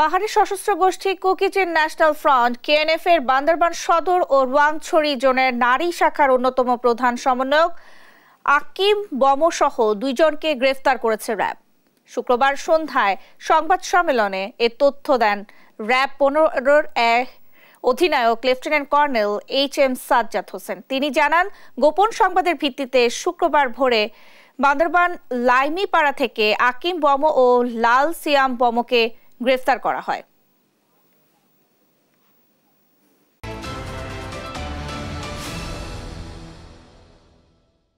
পাহাড়ি সশস্ত্র গোষ্ঠী কুকিচের ন্যাশনাল ফ্রন্ট কেএনএফ এর বান্দরবান সদর ও রুয়াংছড়ি জোনের নারী শাখার অন্যতম প্রধান সমন্বয়ক আকিম বমসহ দুইজনকে গ্রেফতার করেছে র্যাব শুক্রবার সন্ধ্যায় সংবাদ সম্মেলনে এ তথ্য দেন র্যাব পনেরোর অধিনায়ক lieutenant colonel H M Sajjad Hossain তিনি জানান গোপন সংবাদের ভিত্তিতে শুক্রবার ভোরে বান্দরবান লাইমিপাড়া থেকে আকিম বম ও লাল সিয়াম বমকে গ্রেফতার করা হয়